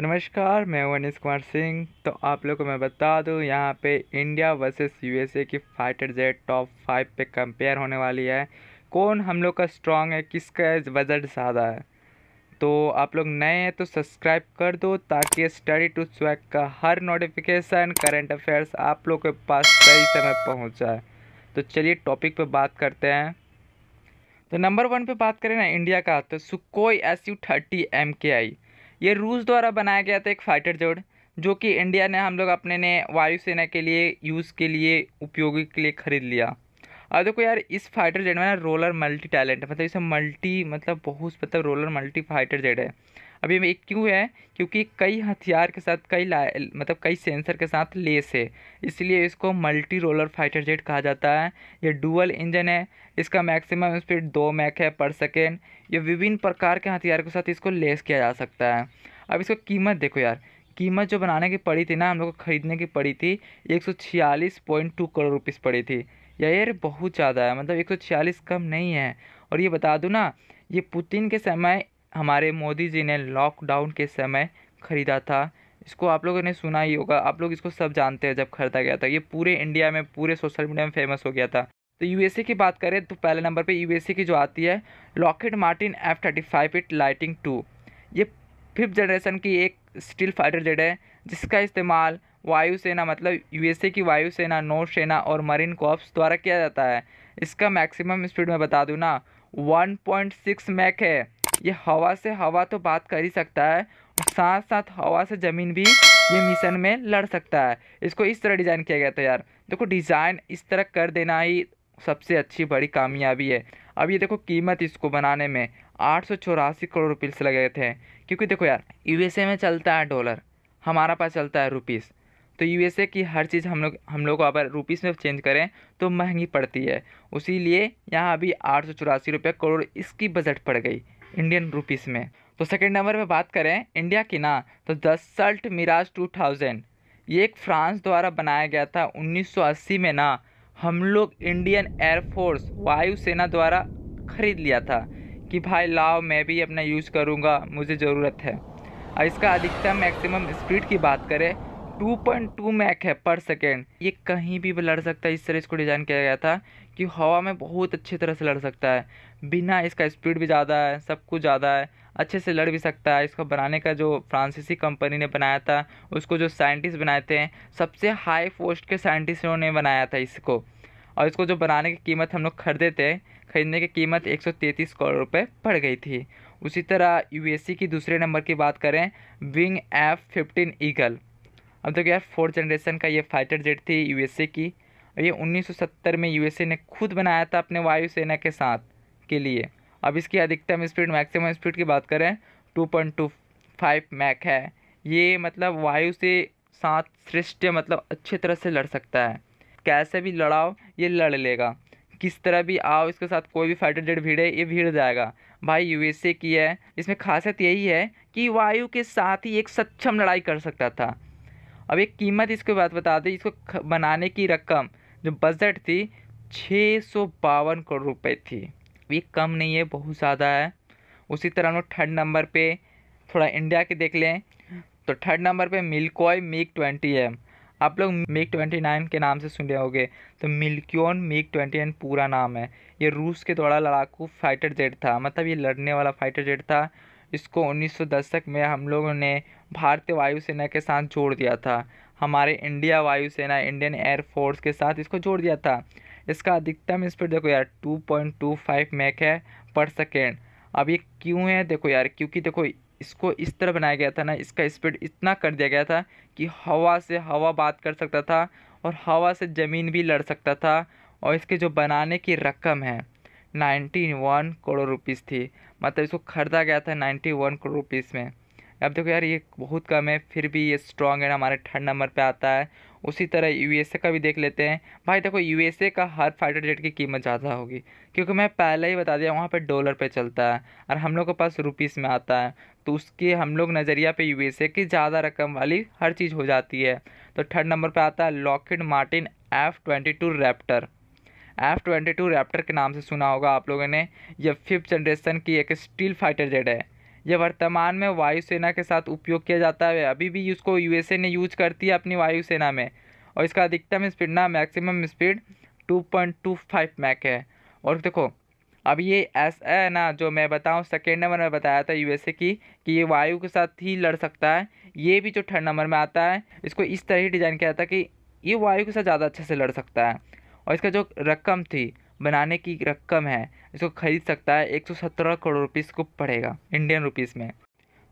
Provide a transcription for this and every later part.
तो नमस्कार मैं वनीश कुमार सिंह तो आप लोगों को मैं बता दूं यहाँ पे इंडिया वर्सेस यूएसए की फाइटर जेट टॉप फाइव पे कंपेयर होने वाली है कौन हम लोग का स्ट्रांग है किसका वजट ज़्यादा है तो आप लोग नए हैं तो सब्सक्राइब कर दो ताकि स्टडी टू स्वैक का हर नोटिफिकेशन करेंट अफेयर्स आप लोग के पास सही समय पहुँच जाए तो चलिए टॉपिक पर बात करते हैं तो नंबर वन पर बात करें ना इंडिया का तो Sukhoi S U thirty M K I ये रूस द्वारा बनाया गया था एक फाइटर जेट जो कि इंडिया ने हम लोग अपने ने वायुसेना के लिए यूज़ के लिए उपयोगी के लिए ख़रीद लिया और देखो यार इस फाइटर जेट में ना रोलर मल्टी टैलेंट है मतलब इसे मल्टी मतलब बहुत मतलब रोलर मल्टी फाइटर जेट है अब ये एक क्यों है क्योंकि कई हथियार के साथ कई मतलब कई सेंसर के साथ लेस है इसलिए इसको मल्टी रोलर फाइटर जेट कहा जाता है ये डुअल इंजन है इसका मैक्सिमम स्पीड दो मैक है पर सेकेंड ये विभिन्न प्रकार के हथियार के साथ इसको लेस किया जा सकता है अब इसको कीमत देखो यार कीमत जो बनाने की पड़ी थी ना हम लोग को ख़रीदने की पड़ी थी एक करोड़ रुपीस पड़ी थी यार बहुत ज़्यादा है मतलब एक कम नहीं है और ये बता दूँ ना ये पुतिन के समय हमारे मोदी जी ने लॉकडाउन के समय ख़रीदा था इसको आप लोगों ने सुना ही होगा आप लोग इसको सब जानते हैं जब खरीदा गया था ये पूरे इंडिया में पूरे सोशल मीडिया में फेमस हो गया था तो यूएसए की बात करें तो पहले नंबर पे यूएसए की जो आती है Lockheed Martin F thirty five इट लाइटिंग टू ये फिफ्थ जनरेशन की एक स्टील फाइटर जेड है जिसका इस्तेमाल वायुसेना मतलब यूएसए की वायुसेना नौसेना और मरीन कॉप्स द्वारा किया जाता है इसका मैक्सिमम स्पीड में बता दूँ ना सिक्स मैक है ये हवा से हवा तो बात कर ही सकता है साथ साथ हवा से ज़मीन भी ये मिशन में लड़ सकता है इसको इस तरह डिज़ाइन किया गया था यार देखो डिज़ाइन इस तरह कर देना ही सबसे अच्छी बड़ी कामयाबी है अब ये देखो कीमत इसको बनाने में आठ सौ चौरासी करोड़ रुपीस लगे थे क्योंकि देखो यार यू में चलता है डॉलर हमारा पास चलता है रुपीस तो यू की हर चीज़ हम लोग हम लोग को अगर रुपीस में चेंज करें तो महंगी पड़ती है उसी लिए यहाँ अभी आठ सौ चौरासी रुपये करोड़ इसकी बजट पड़ गई इंडियन रुपीस में तो सेकंड नंबर में बात करें इंडिया की ना तो द मिराज मिराज थाउजेंड ये एक फ्रांस द्वारा बनाया गया था 1980 में ना हम लोग इंडियन एयरफोर्स वायुसेना द्वारा खरीद लिया था कि भाई लाओ मैं भी अपना यूज़ करूँगा मुझे ज़रूरत है और इसका अधिकतम मैक्सिमम स्पीड की बात करें टू पॉइंट टू मैक है पर सेकेंड ये कहीं भी लड़ सकता है इस तरह इसको डिज़ाइन किया गया था कि हवा में बहुत अच्छी तरह से लड़ सकता है बिना इसका स्पीड भी ज़्यादा है सब कुछ ज़्यादा है अच्छे से लड़ भी सकता है इसको बनाने का जो फ्रांसीसी कंपनी ने बनाया था उसको जो साइंटिस्ट बनाए थे सबसे हाई पोस्ट के साइंटिस्टों ने बनाया था इसको और इसको जो बनाने की कीमत हम लोग खरीदे थे खरीदने की कीमत एक करोड़ रुपये पड़ गई थी उसी तरह यू की दूसरे नंबर की बात करें विंग एफ फिफ्टीन ईगल अब देखो यार फोर्थ जनरेशन का ये फाइटर जेट थी यूएसए की और ये 1970 में यूएसए ने खुद बनाया था अपने वायुसेना के साथ के लिए अब इसकी अधिकतम स्पीड मैक्सिमम स्पीड की बात करें 2.25 मैक है ये मतलब वायु से साथ श्रेष्ठ मतलब अच्छे तरह से लड़ सकता है कैसे भी लड़ाओ ये लड़ लेगा किस तरह भी आओ इसके साथ कोई भी फाइटर जेट भीड़े ये भीड़ जाएगा भाई यूएसए की है इसमें खासियत यही है कि वायु के साथ ही एक सक्षम लड़ाई कर सकता था अब एक कीमत इसके बाद बता दें इसको बनाने की रकम जो बजट थी छः सौ बावन करोड़ रुपए थी ये कम नहीं है बहुत ज़्यादा है उसी तरह हम लोग थर्ड नंबर पे थोड़ा इंडिया के देख लें तो थर्ड नंबर पे मिल्कॉय मिग ट्वेंटी है आप लोग मिग ट्वेंटी नाइन के नाम से सुने होंगे तो मिल्क्योन मिग ट्वेंटी नाइन पूरा नाम है ये रूस के द्वारा लड़ाकू फाइटर जेट था मतलब ये लड़ने वाला फाइटर जेट था इसको 1910 में हम लोगों ने भारतीय वायुसेना के साथ जोड़ दिया था हमारे इंडिया वायुसेना इंडियन एयरफोर्स के साथ इसको जोड़ दिया था इसका अधिकतम स्पीड देखो यार 2.25 मैक है पर सेकेंड अब ये क्यों है देखो यार क्योंकि देखो इसको इस तरह बनाया गया था ना इसका स्पीड इतना कर दिया गया था कि हवा से हवा बात कर सकता था और हवा से ज़मीन भी लड़ सकता था और इसके जो बनाने की रकम है नाइन्टी वन करोड़ रुपीज़ थी मतलब इसको ख़रीदा गया था नाइन्टी वन करोड़ रुपीस में अब देखो यार ये बहुत कम है फिर भी ये स्ट्रॉन्ग है हमारे थर्ड नंबर पे आता है उसी तरह यू का भी देख लेते हैं भाई देखो यू का हर फाइटर जेट की कीमत ज़्यादा होगी क्योंकि मैं पहले ही बता दिया वहाँ पर डॉलर पर चलता है और हम लोग के पास रुपीस में आता है तो उसके हम लोग नज़रिया पे यू की ज़्यादा रकम वाली हर चीज़ हो जाती है तो थर्ड नंबर पर आता है Lockheed Martin F twenty two Raptor F twenty two Raptor के नाम से सुना होगा आप लोगों ने यह फिफ्थ जनरेशन की एक स्टील फाइटर जेट है यह वर्तमान में वायुसेना के साथ उपयोग किया जाता है अभी भी इसको यूएसए ने यूज करती है अपनी वायुसेना में और इसका अधिकतम स्पीड ना मैक्सिमम स्पीड फाइव मैक है और देखो अब ये ऐसा है ना जो मैं बताऊँ सेकेंड नंबर में बताया था यू की कि ये वायु के साथ ही लड़ सकता है ये भी जो थर्ड नंबर में आता है इसको इस तरह ही डिज़ाइन किया जाता है कि ये वायु के साथ ज़्यादा अच्छे से लड़ सकता है और इसका जो रकम थी बनाने की रकम है इसको खरीद सकता है एक सौ सत्रह करोड़ रुपीज़ को पड़ेगा इंडियन रुपीज़ में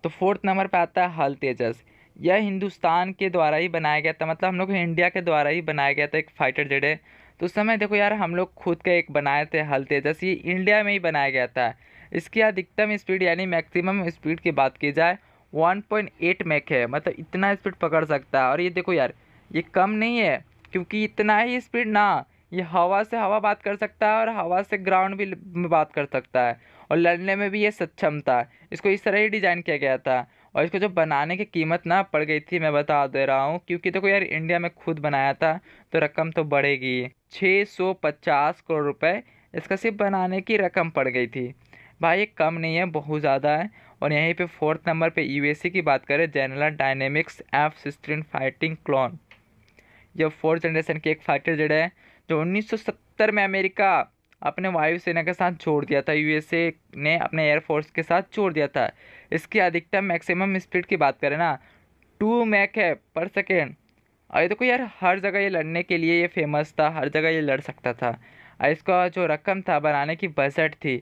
तो फोर्थ नंबर पर आता है हल तेजस यह हिंदुस्तान के द्वारा ही बनाया गया था मतलब हम लोग इंडिया के द्वारा ही बनाया गया था एक फाइटर जेड है तो उस समय देखो यार हम लोग खुद का एक बनाए थे हल तेजस ये इंडिया में ही बनाया गया था इसकी अधिकतम स्पीड यानी मैक्सिमम स्पीड की बात की जाए 1.8 मैक है मतलब इतना स्पीड पकड़ सकता है और ये देखो यार ये कम नहीं है क्योंकि इतना ही स्पीड ना ये हवा से हवा बात कर सकता है और हवा से ग्राउंड भी बात कर सकता है और लड़ने में भी ये सक्षम था इसको इस तरह ही डिज़ाइन किया गया था और इसको जो बनाने की कीमत ना पड़ गई थी मैं बता दे रहा हूँ क्योंकि देखो तो यार इंडिया में खुद बनाया था तो रकम तो बढ़ेगी छः सौ पचास करोड़ रुपए इसका सिर्फ बनाने की रकम पड़ गई थी भाई ये कम नहीं है बहुत ज़्यादा है और यहीं पे फोर्थ नंबर पे यूएसए की बात करें General Dynamics F sixteen fighting falcon यह फोर्थ जनरेशन की एक फाइटर जेड है जो 1970 में अमेरिका अपने वायुसेना के साथ छोड़ दिया था यूएसए ने अपने एयरफोर्स के साथ छोड़ दिया था इसकी अधिकतम मैक्सिमम स्पीड की बात करें ना टू मैक है पर सेकेंड और देखो यार हर जगह ये लड़ने के लिए ये फेमस था हर जगह ये लड़ सकता था और इसका जो रकम था बनाने की बजट थी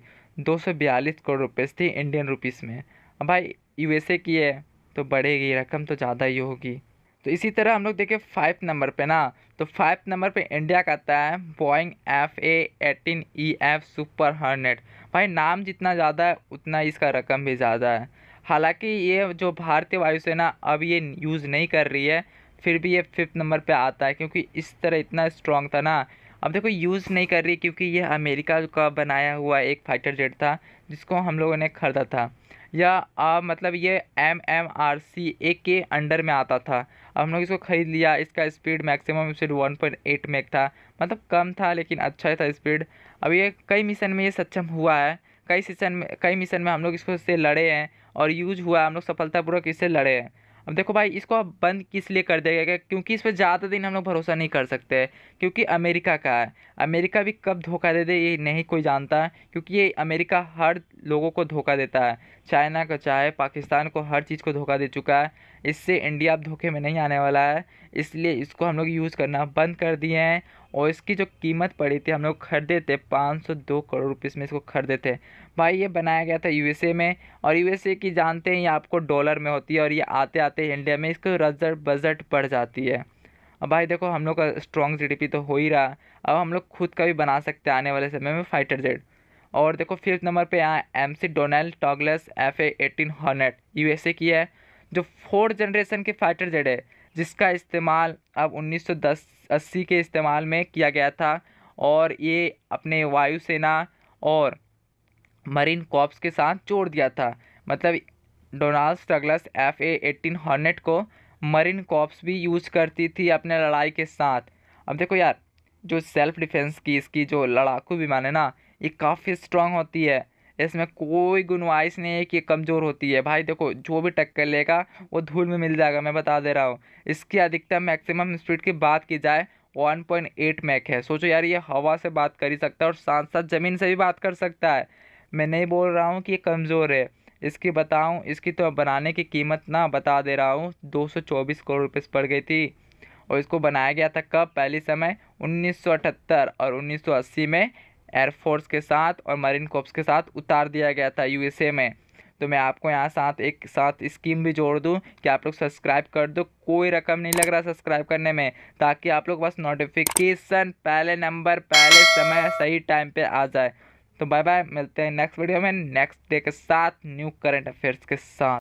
दो करोड़ रुपीस थी इंडियन रुपीस में अब भाई यूएसए की है तो बढ़ेगी रकम तो ज़्यादा ही होगी तो इसी तरह हम लोग देखें फाइव नंबर पे ना तो फाइव नंबर पे इंडिया का आता है Boeing F A eighteen E F super hundred भाई नाम जितना ज़्यादा है उतना इसका रकम भी ज़्यादा है हालांकि ये जो भारतीय वायुसेना अब ये यूज़ नहीं कर रही है फिर भी ये फिफ्थ नंबर पे आता है क्योंकि इस तरह इतना स्ट्रॉन्ग था ना अब देखो यूज़ नहीं कर रही क्योंकि ये अमेरिका का बनाया हुआ एक फाइटर जेट था जिसको हम लोगों ने ख़रीदा था या आ, मतलब ये M M R C A के अंडर में आता था अब हम लोग इसको ख़रीद लिया इसका speed maximum speed one point eight mach था मतलब कम था लेकिन अच्छा था स्पीड अब ये कई मिशन में ये सक्षम हुआ है कई सीशन में कई मिशन में हम लोग इसको इससे लड़े हैं और यूज हुआ है हम लोग सफलतापूर्वक इससे लड़े हैं अब देखो भाई इसको आप बंद किस लिए कर दिया गया क्योंकि इस पर ज़्यादा दिन हम लोग भरोसा नहीं कर सकते क्योंकि अमेरिका का है अमेरिका भी कब धोखा दे दे ये नहीं कोई जानता क्योंकि ये अमेरिका हर लोगों को धोखा देता है चाइना को चाहे पाकिस्तान को हर चीज़ को धोखा दे चुका है इससे इंडिया अब धोखे में नहीं आने वाला है इसलिए इसको हम लोग यूज़ करना बंद कर दिए हैं और इसकी जो कीमत पड़ी थी हम लोग खरीदे थे पाँच सौ दो करोड़ रुपीस में इसको खरीदे थे भाई ये बनाया गया था यूएसए में और यूएसए की जानते हैं ये आपको डॉलर में होती है और ये आते आते इंडिया में इसको रजट बजट बढ़ जाती है अब भाई देखो हम लोग का स्ट्रॉन्ग जी तो हो ही रहा अब हम लोग खुद का भी बना सकते हैं आने वाले समय में फाइटर जेट और देखो फिफ्थ नंबर पर यहाँ M C Donald Douglas F A eighteen Hornet की है जो फोर्थ जनरेशन की फाइटर जेट है जिसका इस्तेमाल अब 1910 के इस्तेमाल में किया गया था और ये अपने वायुसेना और मरीन कॉप्स के साथ जोड़ दिया था मतलब Donald Douglas F A eighteen Hornet को मरीन कॉप्स भी यूज करती थी अपने लड़ाई के साथ अब देखो यार जो सेल्फ डिफेंस की इसकी जो लड़ाकू विमान है ना ये काफ़ी स्ट्रांग होती है इसमें कोई गुनवाइश नहीं है कि कमज़ोर होती है भाई देखो जो भी टक्कर लेगा वो धूल में मिल जाएगा मैं बता दे रहा हूँ इसकी अधिकतम मैक्सिमम स्पीड की बात की जाए 1.8 मैक है सोचो यार ये हवा से बात कर ही सकता है और साथ साथ ज़मीन से भी बात कर सकता है मैं नहीं बोल रहा हूँ कि ये कमज़ोर है इसकी बताऊँ इसकी तो बनाने की कीमत ना बता दे रहा हूँ दो करोड़ रुपये पड़ गई थी और इसको बनाया गया था कब पहले समय 1978 और 1980 में एयरफोर्स के साथ और मरीन कॉप्स के साथ उतार दिया गया था यूएसए में तो मैं आपको यहाँ साथ एक साथ स्कीम भी जोड़ दूँ कि आप लोग सब्सक्राइब कर दो कोई रकम नहीं लग रहा सब्सक्राइब करने में ताकि आप लोग बस नोटिफिकेशन पहले नंबर पहले समय सही टाइम पे आ जाए तो बाय बाय मिलते हैं नेक्स्ट वीडियो में नेक्स्ट डे के साथ न्यू करंट अफेयर्स के साथ